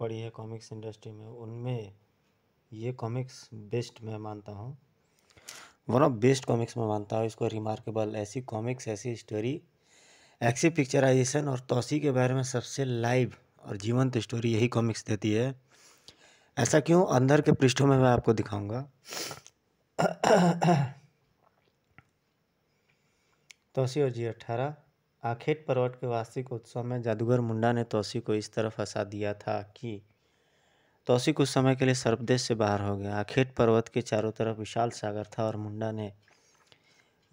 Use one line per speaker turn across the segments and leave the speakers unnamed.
पढ़ी है comics industry में उनमें ये कॉमिक्स बेस्ट मैं मानता हूँ वन ऑफ बेस्ट कॉमिक्स मैं मानता हूँ इसको रिमार्केबल ऐसी कॉमिक्स ऐसी स्टोरी ऐसी पिक्चराइजेशन और तोसी के बारे में सबसे लाइव और जीवंत स्टोरी यही कॉमिक्स देती है ऐसा क्यों अंदर के पृष्ठों में मैं आपको दिखाऊंगा तोसी और जी अट्ठारह आखेट पर्वत के वार्षिक उत्सव में जादूगर मुंडा ने तोसी को इस तरह फंसा दिया था कि तोसी कुछ समय के लिए सर्वदेश से बाहर हो गया आखेट पर्वत के चारों तरफ विशाल सागर था और मुंडा ने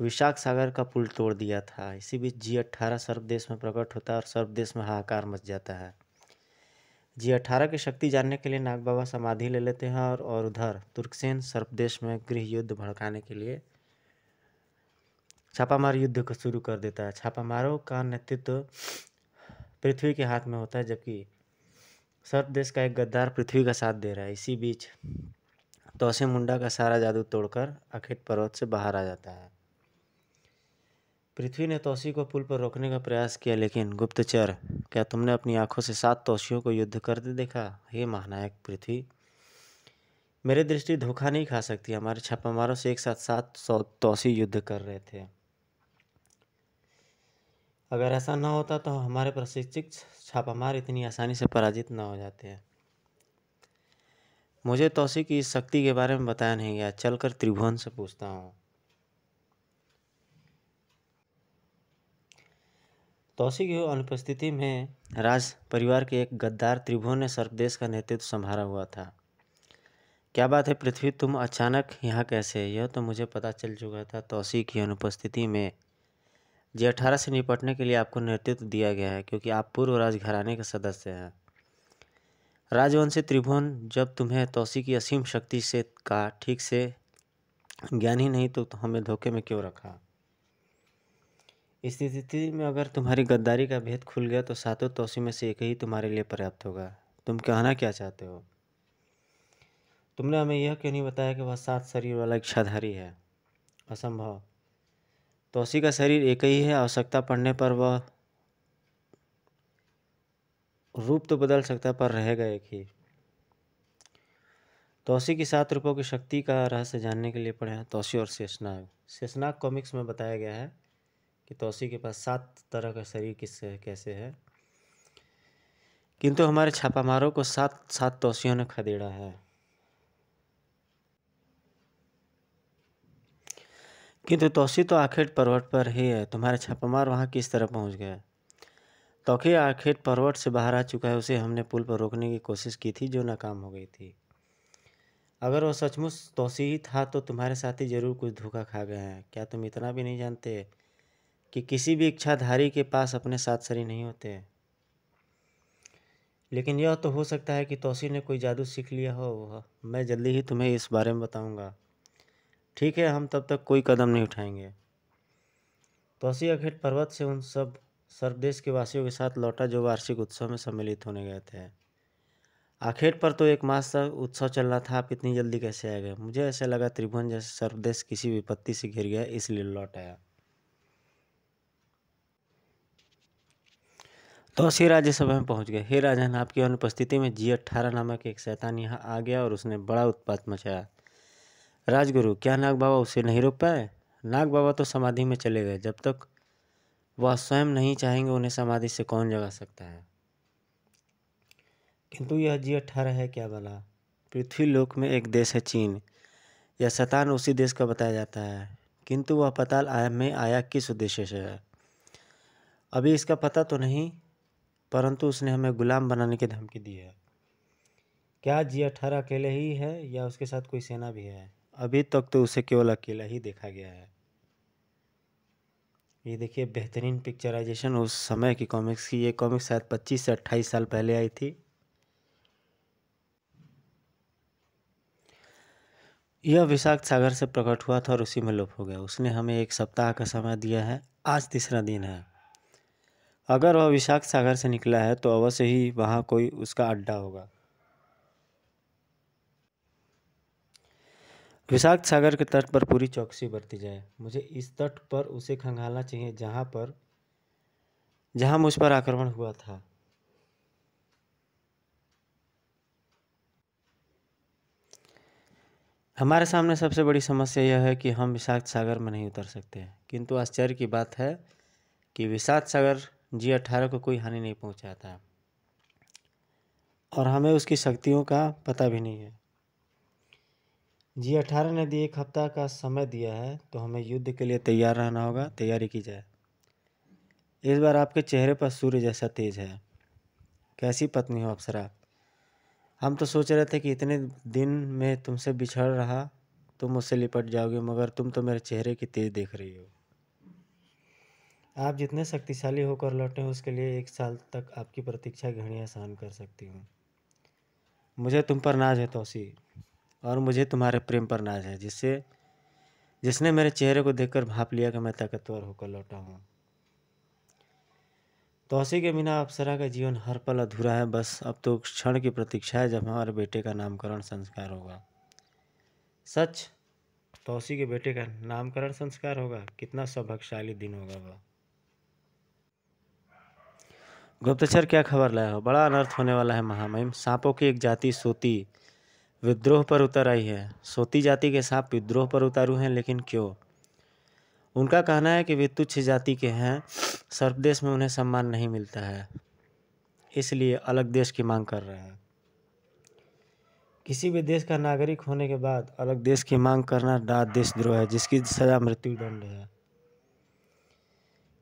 विशाख सागर का पुल तोड़ दिया था इसी बीच जी अट्ठारह सर्वदेश में प्रकट होता है और सर्वदेश में हाहाकार मच जाता है जी अट्ठारह की शक्ति जानने के लिए नाग बाबा समाधि ले लेते हैं और और उधर तुर्कसेन सर्वदेश में गृह युद्ध भड़काने के लिए छापामार युद्ध को शुरू कर देता है छापामारों का नेतृत्व पृथ्वी के हाथ में होता है जबकि सर्प देश का एक गद्दार पृथ्वी का साथ दे रहा है इसी बीच तोसे मुंडा का सारा जादू तोड़कर अखेट पर्वत से बाहर आ जाता है पृथ्वी ने तोसी को पुल पर रोकने का प्रयास किया लेकिन गुप्तचर क्या तुमने अपनी आंखों से सात तोशियों को युद्ध करते देखा हे महानायक पृथ्वी मेरे दृष्टि धोखा नहीं खा सकती हमारे छापामारों से एक साथ सात सौ तोसी युद्ध कर रहे थे अगर ऐसा ना होता तो हमारे प्रशिक्षित छापामार इतनी आसानी से पराजित ना हो जाते हैं मुझे तोसी की इस शक्ति के बारे में बताया नहीं गया चलकर त्रिभुवन से पूछता हूँ तोसी की अनुपस्थिति में राज परिवार के एक गद्दार त्रिभुवन ने सर्वदेश का नेतृत्व संभाला हुआ था क्या बात है पृथ्वी तुम अचानक यहाँ कैसे यह तो मुझे पता चल चुका था तोसी की अनुपस्थिति में जी अठारह से निपटने के लिए आपको नेतृत्व दिया गया है क्योंकि आप पूर्व राजघराने के सदस्य हैं राजवंशी त्रिभुवन जब तुम्हें तोसी की असीम शक्ति से का ठीक से ज्ञान ही नहीं तो, तो हमें धोखे में क्यों रखा इस स्थिति में अगर तुम्हारी गद्दारी का भेद खुल गया तो सातों तोसी में से एक ही तुम्हारे लिए पर्याप्त होगा तुम कहना क्या चाहते हो तुमने हमें यह क्यों नहीं बताया कि वह सात शरीर वाला इच्छाधारी है असंभव तोसी का शरीर एक ही है आवश्यकता पड़ने पर वह रूप तो बदल सकता पर रहेगा एक ही तोसी की सात रूपों की शक्ति का रहस्य जानने के लिए हैं तोसी और शेषनाग शेषनाग कॉमिक्स में बताया गया है कि तोसी के पास सात तरह का शरीर किससे है कैसे है किंतु हमारे छापामारों को सात सात तोसियों ने खदेड़ा है किंतु तोसी तो आखेट पर्वत पर ही है तुम्हारा छापामार वहाँ किस तरह पहुँच गया तोखे आखेट पर्वत से बाहर आ चुका है उसे हमने पुल पर रोकने की कोशिश की थी जो नाकाम हो गई थी अगर वो सचमुच तोसी ही था तो तुम्हारे साथी जरूर कुछ धोखा खा गए हैं क्या तुम इतना भी नहीं जानते कि किसी भी इच्छाधारी के पास अपने साथ सरी नहीं होते लेकिन यह तो हो सकता है कि तोसी ने कोई जादू सीख लिया हो मैं जल्दी ही तुम्हें इस बारे में बताऊंगा ठीक है हम तब तक कोई कदम नहीं उठाएंगे तोसी अखेट पर्वत से उन सब सर्वदेश के वासियों के साथ लौटा जो वार्षिक उत्सव में सम्मिलित होने गए थे आखेट पर तो एक मास तक उत्सव चल रहा था आप इतनी जल्दी कैसे आ गए मुझे ऐसा लगा त्रिभुवन जैसे सर्वदेश किसी विपत्ति से घिर गया इसलिए लौट आया तो सी राज्यसभा में पहुंच गए हे राजन आपकी अनुपस्थिति में जी अट्ठारह नामक एक शैतान यहाँ आ गया और उसने बड़ा उत्पात मचाया राजगुरु क्या नाग बाबा उसे नहीं रोक पाए नाग बाबा तो समाधि में चले गए जब तक वह स्वयं नहीं चाहेंगे उन्हें समाधि से कौन जगा सकता है किंतु यह जी अठारह है क्या बोला पृथ्वी लोक में एक देश है चीन यह शतान उसी देश का बताया जाता है किंतु वह पताल आया में आया किस उद्देश्य से है अभी इसका पता तो नहीं परंतु उसने हमें गुलाम बनाने की धमकी दी है क्या जी अठारह अकेले ही है या उसके साथ कोई सेना भी है अभी तक तो उसे केवल अकेला ही देखा गया है ये देखिए बेहतरीन पिक्चराइजेशन उस समय की कॉमिक्स की ये कॉमिक्स शायद 25 से 28 साल पहले आई थी यह विषाक्त सागर से प्रकट हुआ था और उसी में लुप हो गया उसने हमें एक सप्ताह का समय दिया है आज तीसरा दिन है अगर वह विषाक्त सागर से निकला है तो अवश्य ही वहाँ कोई उसका अड्डा होगा विशाख सागर के तट पर पूरी चौकसी बरती जाए मुझे इस तट पर उसे खंगालना चाहिए जहाँ पर जहाँ मुझ पर आक्रमण हुआ था हमारे सामने सबसे बड़ी समस्या यह है कि हम विषाक्त सागर में नहीं उतर सकते किंतु आश्चर्य की बात है कि विषाक्त सागर जी अट्ठारह को कोई हानि नहीं पहुंचाता और हमें उसकी शक्तियों का पता भी नहीं है जी अठारह ने दी एक हफ्ता का समय दिया है तो हमें युद्ध के लिए तैयार रहना होगा तैयारी की जाए इस बार आपके चेहरे पर सूर्य जैसा तेज है कैसी पत्नी हो अप्सरा हम तो सोच रहे थे कि इतने दिन में तुमसे बिछड़ रहा तुम मुझसे लिपट जाओगे मगर तुम तो मेरे चेहरे की तेज देख रही हो आप जितने शक्तिशाली होकर हो उसके लिए एक साल तक आपकी प्रतीक्षा घनी आसान कर सकती हूँ मुझे तुम पर नाज है तोसी और मुझे तुम्हारे प्रेम पर नाज है जिससे जिसने मेरे चेहरे को देखकर भाप लिया कि मैं ताकतवर होकर लौटा हूँ तोसी के बिना अप्सरा का जीवन हर पल अधूरा है बस अब तो क्षण की प्रतीक्षा है जब हमारे बेटे का नामकरण संस्कार होगा सच तोसी के बेटे का नामकरण संस्कार होगा कितना सौभाग्यशाली दिन होगा वह गुप्तचर क्या खबर लाया हो बड़ा अनर्थ होने वाला है महामहिम सांपों की एक जाति सोती विद्रोह पर उतर आई है सोती जाति के सांप विद्रोह पर उतारू हैं लेकिन क्यों उनका कहना है कि वे तुच्छ जाति के हैं देश में उन्हें सम्मान नहीं मिलता है इसलिए अलग देश की मांग कर रहे हैं किसी भी देश का नागरिक होने के बाद अलग देश की मांग करना डा देशद्रोह है जिसकी सज़ा मृत्युदंड है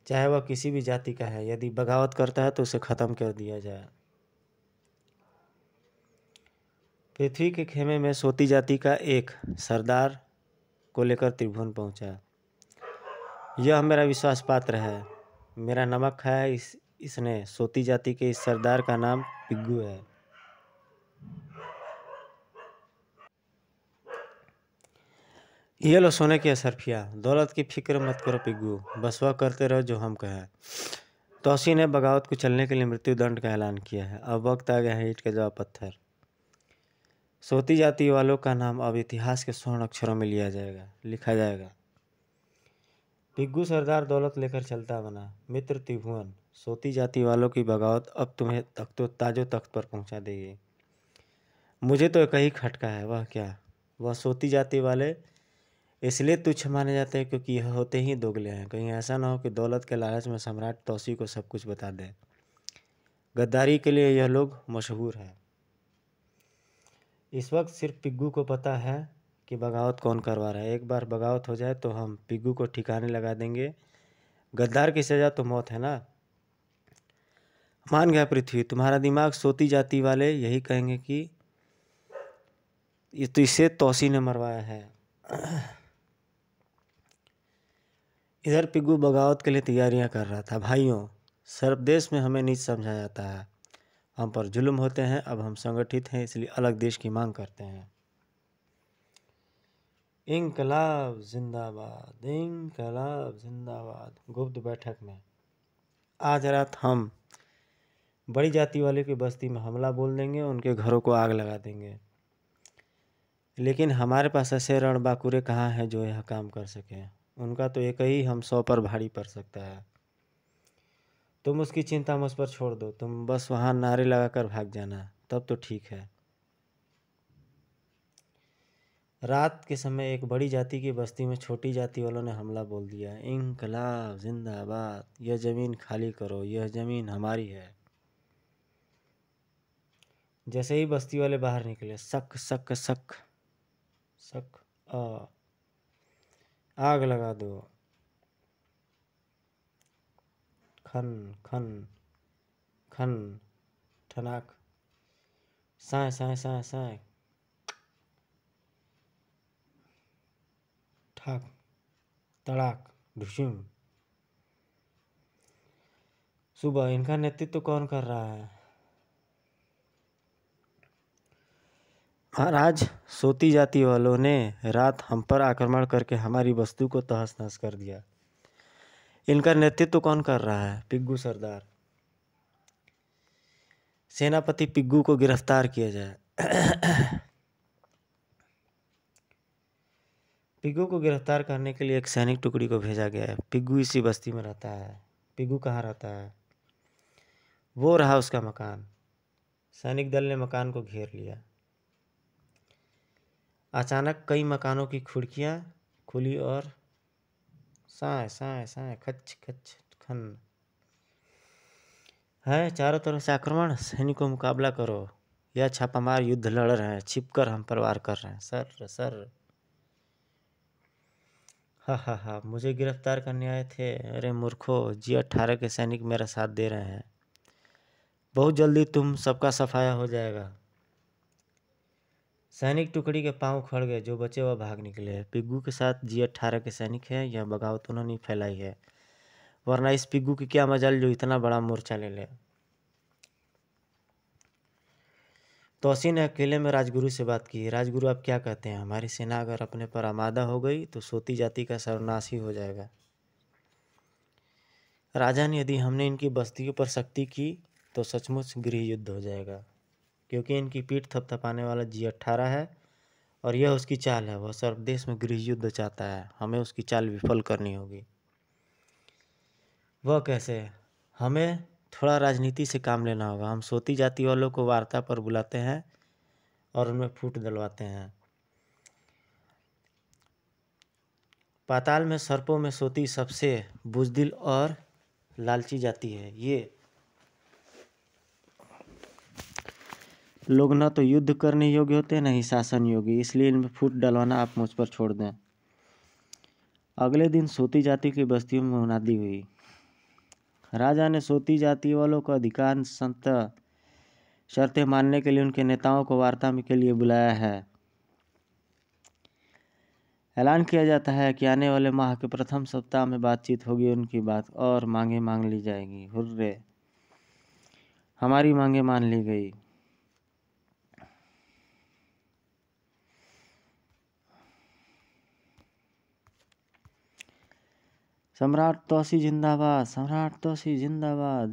चाहे वह किसी भी जाति का है यदि बगावत करता है तो उसे ख़त्म कर दिया जाए पृथ्वी के खेमे में सोती जाति का एक सरदार को लेकर त्रिभुवन पहुंचा यह मेरा विश्वास पात्र है मेरा नमक है इस इसने सोती जाति के इस सरदार का नाम पिग्गू है ये लो सोने की असरफिया दौलत की फिक्र मत करो पिग्गू बस वह करते रहो जो हम कहें तोसी ने बगावत को चलने के लिए मृत्यु दंड का ऐलान किया है अब वक्त आ गया है ईट का जवाब पत्थर सोती जाति वालों का नाम अब इतिहास के स्वर्ण अक्षरों में लिया जाएगा लिखा जाएगा पिग्गू सरदार दौलत लेकर चलता बना मित्र त्रिभुवन सोती जाति वालों की बगावत अब तुम्हें तख्तो ताजो तख्त पर पहुंचा देगी मुझे तो एक ही खटका है वह क्या वह सोती जाति वाले इसलिए तुच्छ माने जाते हैं क्योंकि यह होते ही दोगले हैं कहीं ऐसा ना हो कि दौलत के लालच में सम्राट तोसी को सब कुछ बता दें गद्दारी के लिए यह लोग मशहूर हैं इस वक्त सिर्फ पिग्गू को पता है कि बगावत कौन करवा रहा है एक बार बगावत हो जाए तो हम पिग्गू को ठिकाने लगा देंगे गद्दार की सज़ा तो मौत है ना मान गया पृथ्वी तुम्हारा दिमाग सोती जाती वाले यही कहेंगे कि ये तो इसे तोसी ने मरवाया है इधर पिग्गू बगावत के लिए तैयारियां कर रहा था भाइयों सर्वदेश में हमें नीच समझा जाता है हम पर जुल्म होते हैं अब हम संगठित हैं इसलिए अलग देश की मांग करते हैं इनकलाब जिंदाबाद इनकलाब जिंदाबाद गुप्त बैठक में आज रात हम बड़ी जाति वाले की बस्ती में हमला बोल देंगे उनके घरों को आग लगा देंगे लेकिन हमारे पास ऐसे रणबाकुरे कहाँ हैं जो यह काम कर सकें उनका तो एक ही हम सौ पर भारी पड़ सकता है तुम उसकी चिंता मुझ पर छोड़ दो तुम बस वहाँ नारे लगाकर भाग जाना तब तो ठीक है रात के समय एक बड़ी जाति की बस्ती में छोटी जाति वालों ने हमला बोल दिया इनकलाब जिंदाबाद यह ज़मीन खाली करो यह ज़मीन हमारी है जैसे ही बस्ती वाले बाहर निकले सक सक सक सक आ, आग लगा दो खन खन खन ठनाक साय साय साय साय ठाक तड़ाक ढुसुम सुबह इनका नेतृत्व तो कौन कर रहा है महाराज सोती जाति वालों ने रात हम पर आक्रमण करके हमारी वस्तु को तहस नहस कर दिया इनका नेतृत्व कौन कर रहा है पिग्गू सरदार सेनापति पिग्गू को गिरफ्तार किया जाए पिग्गू को गिरफ्तार करने के लिए एक सैनिक टुकड़ी को भेजा गया है पिग्गू इसी बस्ती में रहता है पिग्गू कहाँ रहता है वो रहा उसका मकान सैनिक दल ने मकान को घेर लिया अचानक कई मकानों की खिड़कियाँ खुली और साय साय साय खच खच खन है चारों तरफ से आक्रमण सैनिकों मुकाबला करो यह छापामार युद्ध लड़ रहे हैं छिपकर हम पर वार कर रहे हैं सर सर हा हा हा मुझे गिरफ्तार करने आए थे अरे मूर्खो जी अट्ठारह के सैनिक मेरा साथ दे रहे हैं बहुत जल्दी तुम सबका सफाया हो जाएगा सैनिक टुकड़ी के पांव खड़ गए जो बचे वह भाग निकले हैं पिग्गू के साथ जी अट्ठारह के सैनिक हैं यह बगावत उन्होंने फैलाई है वरना इस पिग्गू की क्या मजा जो इतना बड़ा मोर्चा ले ले तोसी ने अकेले में राजगुरु से बात की राजगुरु आप क्या कहते हैं हमारी सेना अगर अपने पर आमादा हो गई तो सोती जाति का सर्वनाश ही हो जाएगा राजा ने यदि हमने इनकी बस्तियों पर शक्ति की तो सचमुच गृह युद्ध हो जाएगा क्योंकि इनकी पीठ थपथपाने वाला जी अट्ठारह है और यह उसकी चाल है वह सर्वदेश में गृह युद्ध चाहता है हमें उसकी चाल विफल करनी होगी वह कैसे हमें थोड़ा राजनीति से काम लेना होगा हम सोती जाति वालों को वार्ता पर बुलाते हैं और उनमें फूट दलवाते हैं पाताल में सर्पों में सोती सबसे बुजदिल और लालची जाती है ये लोग ना तो युद्ध करने योग्य होते हैं ना ही शासन योग्य इसलिए इनमें फूट डलवाना आप मुझ पर छोड़ दें अगले दिन सोती जाति की बस्तियों में मुनादी हुई राजा ने सोती जाति वालों को अधिकांश संत शर्तें मानने के लिए उनके नेताओं को वार्ता में के लिए बुलाया है ऐलान किया जाता है कि आने वाले माह के प्रथम सप्ताह में बातचीत होगी उनकी बात और मांगे मांग ली जाएगी हुर्रे हमारी मांगे मान ली गई सम्राट तोसी जिंदाबाद सम्राट तोसी जिंदाबाद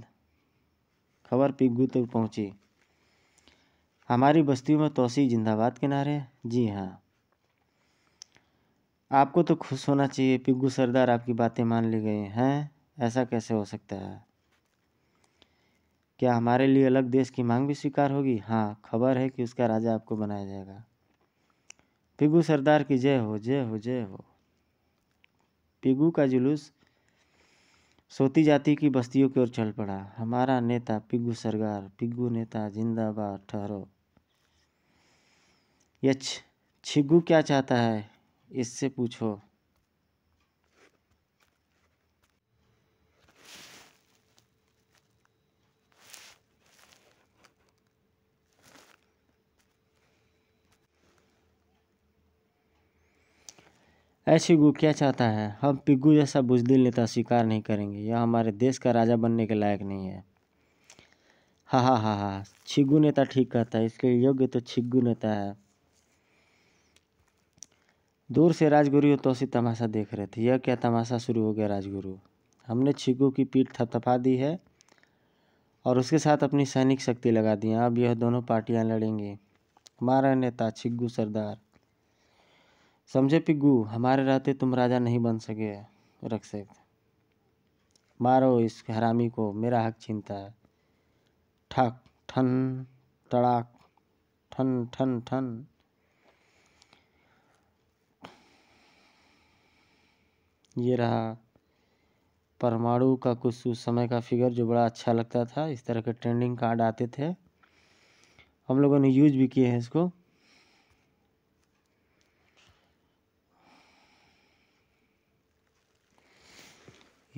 खबर पिग्गू तक पहुंची हमारी बस्ती में तोसी जिंदाबाद के नारे जी हाँ आपको तो खुश होना चाहिए पिग्गू सरदार आपकी बातें मान ली गई हैं ऐसा कैसे हो सकता है क्या हमारे लिए अलग देश की मांग भी स्वीकार होगी हाँ खबर है कि उसका राजा आपको बनाया जाएगा पिगू सरदार की जय हो जय हो जय हो पिगू का जुलूस सोती जाति की बस्तियों की ओर चल पड़ा हमारा नेता पिग्गू सरगार पिग्गू नेता जिंदाबाद ठहरो यह छिग्गू क्या चाहता है इससे पूछो ऐशिगु क्या चाहता है हम पिग्गू जैसा बुजदिल नेता स्वीकार नहीं करेंगे यह हमारे देश का राजा बनने के लायक नहीं है हा हा हा हा छिग्गू नेता ठीक कहता है इसके योग्य तो छिग्गू नेता है दूर से राजगुरु और तो उसी तमाशा देख रहे थे यह क्या तमाशा शुरू हो गया राजगुरु हमने छिगू की पीठ थपथपा दी है और उसके साथ अपनी सैनिक शक्ति लगा दी है अब यह दोनों पार्टियां लड़ेंगी हमारा नेता छिग्गू सरदार समझे पिग्गू हमारे रहते तुम राजा नहीं बन सके रक्षक मारो इस हरामी को मेरा हक छीनता है ठक ठन तड़ाक ठन ठन ठन ये रहा परमाणु का कुछ उस समय का फिगर जो बड़ा अच्छा लगता था इस तरह के ट्रेंडिंग कार्ड आते थे हम लोगों ने यूज भी किए हैं इसको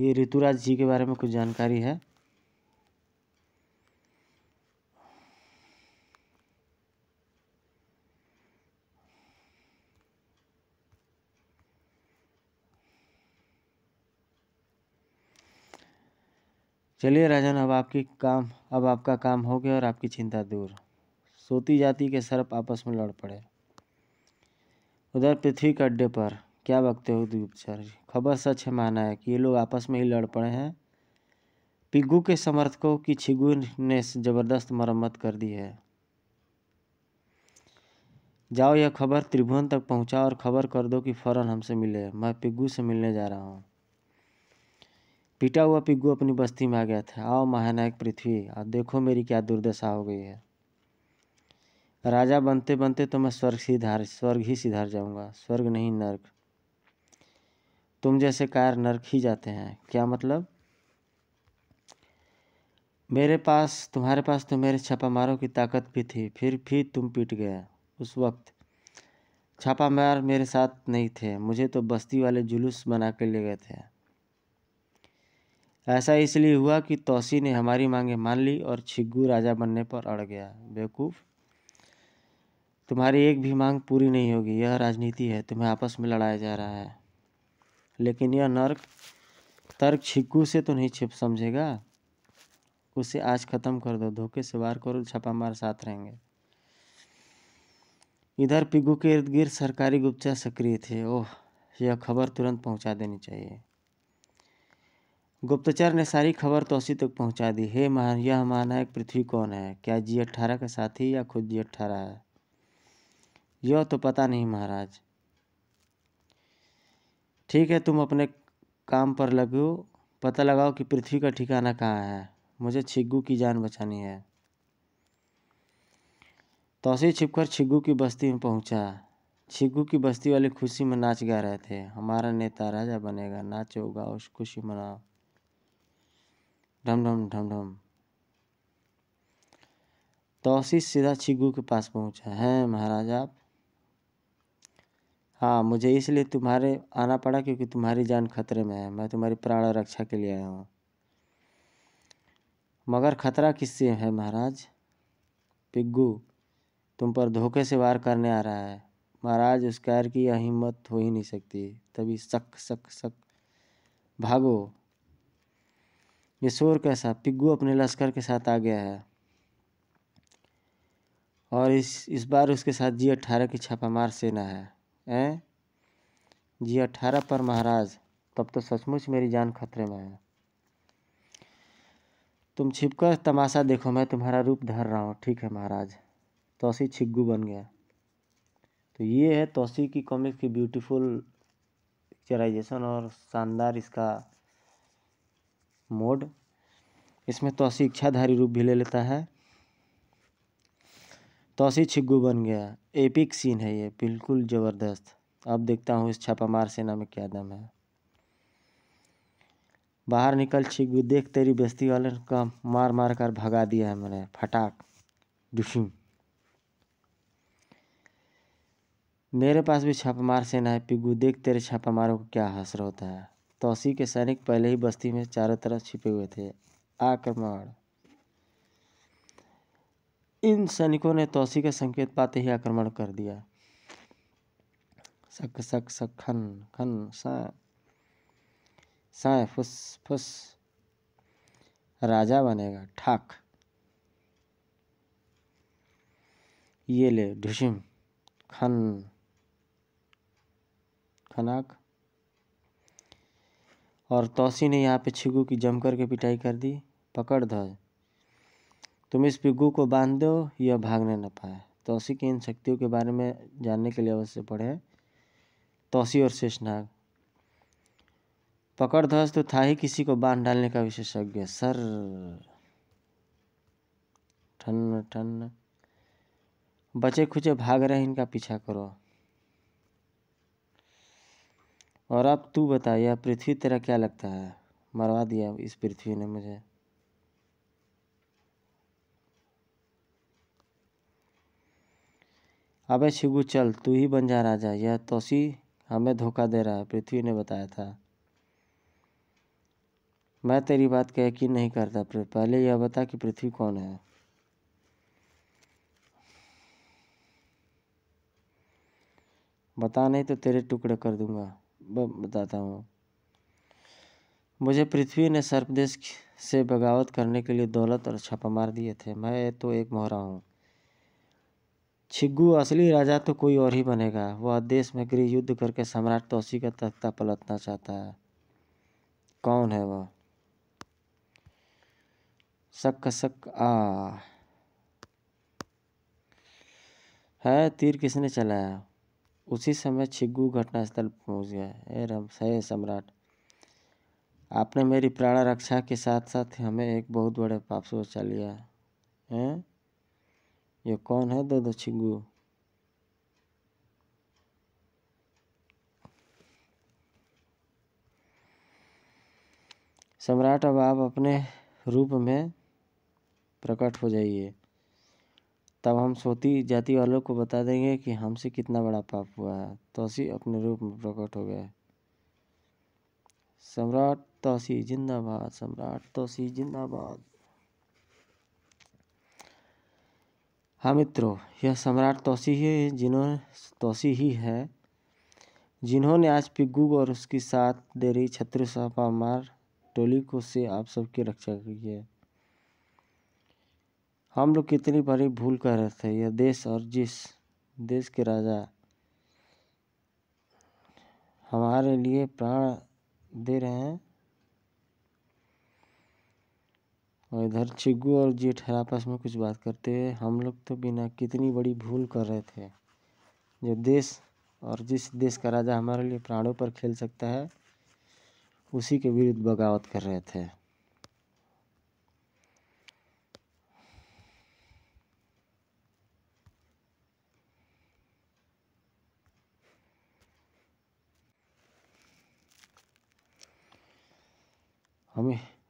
ये ऋतुराज जी के बारे में कुछ जानकारी है चलिए राजन अब आपकी काम अब आपका काम हो गया और आपकी चिंता दूर सोती जाति के सर्प आपस में लड़ पड़े उधर पृथ्वी के अड्डे पर क्या बकते हो द्वीपचारी खबर सच है माना है कि ये लोग आपस में ही लड़ पड़े हैं पिग्गू के समर्थकों की छिगू ने जबरदस्त मरम्मत कर दी है जाओ यह खबर त्रिभुवन तक पहुंचा और खबर कर दो कि फ़ौरन हमसे मिले मैं पिग्गू से मिलने जा रहा हूँ पिटा हुआ पिग्गू अपनी बस्ती में आ गया था आओ महानायक पृथ्वी और देखो मेरी क्या दुर्दशा हो गई है राजा बनते बनते तो मैं स्वर्ग सीधार स्वर्ग ही सिधार जाऊंगा स्वर्ग नहीं नर्क तुम जैसे कार नरक ही जाते हैं क्या मतलब मेरे पास तुम्हारे पास तो मेरे छापामारों की ताकत भी थी फिर भी तुम पीट गए उस वक्त छापा मार मेरे साथ नहीं थे मुझे तो बस्ती वाले जुलूस बना के ले गए थे ऐसा इसलिए हुआ कि तोसी ने हमारी मांगे मान ली और छिग्गू राजा बनने पर अड़ गया बेवकूफ़ तुम्हारी एक भी मांग पूरी नहीं होगी यह राजनीति है तुम्हें आपस में लड़ाया जा रहा है लेकिन यह नर्क तर्क छिक्कू से तो नहीं छिप समझेगा उसे आज ख़त्म कर दो धोखे से वार करो छापा मार साथ रहेंगे इधर पिगू के इर्द गिर्द सरकारी गुप्तचर सक्रिय थे ओह यह खबर तुरंत पहुंचा देनी चाहिए गुप्तचर ने सारी खबर तोसी तक पहुंचा दी हे महान यह महानायक पृथ्वी कौन है क्या जी अट्ठारह का साथी या खुद जी अट्ठारह है यह तो पता नहीं महाराज ठीक है तुम अपने काम पर लगो पता लगाओ कि पृथ्वी का ठिकाना कहाँ है मुझे छिग्गू की जान बचानी है तोसी छिपकर छिग्गू की बस्ती में पहुंचा छिग्गू की बस्ती वाले खुशी में नाच गा रहे थे हमारा नेता राजा बनेगा नाचो गाओ खुशी मनाओ ढम ढम ढम ढम तोसी सीधा छिग्गू के पास पहुंचा है महाराज आप हाँ मुझे इसलिए तुम्हारे आना पड़ा क्योंकि तुम्हारी जान खतरे में है मैं तुम्हारी प्राण रक्षा के लिए आया हूँ मगर खतरा किससे है महाराज पिग्गू तुम पर धोखे से वार करने आ रहा है महाराज उस कैर की हिम्मत हो ही नहीं सकती तभी सक सक सक भागो ये शोर कैसा पिग्गू अपने लश्कर के साथ आ गया है और इस इस बार उसके साथ जी अट्ठारह की छापामार सेना है हैं जी हाँ, अठारह पर महाराज तब तो सचमुच मेरी जान खतरे में है तुम छिपकर तमाशा देखो मैं तुम्हारा रूप धर रहा हूँ ठीक है महाराज तोसी छिग्गू बन गया तो ये है तोसी की कॉमिक की ब्यूटीफुल पिक्चराइजेशन और शानदार इसका मोड इसमें तोसी इच्छाधारी रूप भी ले लेता है तोसी छिग्गू बन गया एपिक सीन है ये बिल्कुल ज़बरदस्त अब देखता हूँ इस छापामार सेना में क्या दम है बाहर निकल छिग्गू देख तेरी बेस्ती वाले का मार मार कर भगा दिया है मैंने फटाक डुशिंग मेरे पास भी छापामार सेना है पिग्गू देख तेरे छापामारों को क्या हसर होता है तोसी के सैनिक पहले ही बस्ती में चारों तरफ छिपे हुए थे आक्रमण इन सैनिकों ने तोसी के संकेत पाते ही आक्रमण कर दिया सक सक सक खन खन साय फुस फुस राजा बनेगा ठाक ये ले ढुशिम खन खनाक और तोसी ने यहाँ पे छिगू की जम करके पिटाई कर दी पकड़ ध्वज तुम इस पिग्गू को बांध दो यह भागने न पाए तोसी की इन शक्तियों के बारे में जानने के लिए अवश्य पढ़े तोसी और शेषनाग पकड़ ध्वज तो था ही किसी को बांध डालने का विशेषज्ञ सर ठन ठन बचे खुचे भाग रहे इनका पीछा करो और अब तू बता यह पृथ्वी तेरा क्या लगता है मरवा दिया इस पृथ्वी ने मुझे अबे छिगु चल तू ही बन जा राजा यह तोसी हमें धोखा दे रहा है पृथ्वी ने बताया था मैं तेरी बात का यकीन नहीं करता पहले यह बता कि पृथ्वी कौन है बता नहीं तो तेरे टुकड़े कर दूंगा बताता हूँ मुझे पृथ्वी ने सर्पदेश से बगावत करने के लिए दौलत और छापा मार दिए थे मैं तो एक मोहरा हूँ छिग्गू असली राजा तो कोई और ही बनेगा वह देश में गृह युद्ध करके सम्राट तोसी का तख्ता पलटना चाहता है कौन है वह सक सक आ है तीर किसने चलाया उसी समय छिग्गू घटनास्थल पहुंच गया ए रम सहे सम्राट आपने मेरी प्राण रक्षा के साथ साथ हमें एक बहुत बड़े पाप से बचा लिया है ये कौन है दादा छिगू सम्राट अब आप अपने रूप में प्रकट हो जाइए तब हम सोती जाति वालों को बता देंगे कि हमसे कितना बड़ा पाप हुआ है तोसी अपने रूप में प्रकट हो गए सम्राट तोसी जिंदाबाद सम्राट तोसी जिंदाबाद हाँ मित्रों यह सम्राट तोसी ही जिन्होंने तोसी ही है जिन्होंने आज पिग्गू और उसकी साथ दे रही सपा मार टोली को से आप सबकी रक्षा की है हम लोग कितनी बड़ी भूल कर रहे थे यह देश और जिस देश के राजा हमारे लिए प्राण दे रहे हैं और इधर छिग्गू और जेठा आपस में कुछ बात करते हुए हम लोग तो बिना कितनी बड़ी भूल कर रहे थे जो देश और जिस देश का राजा हमारे लिए प्राणों पर खेल सकता है उसी के विरुद्ध बगावत कर रहे थे हमें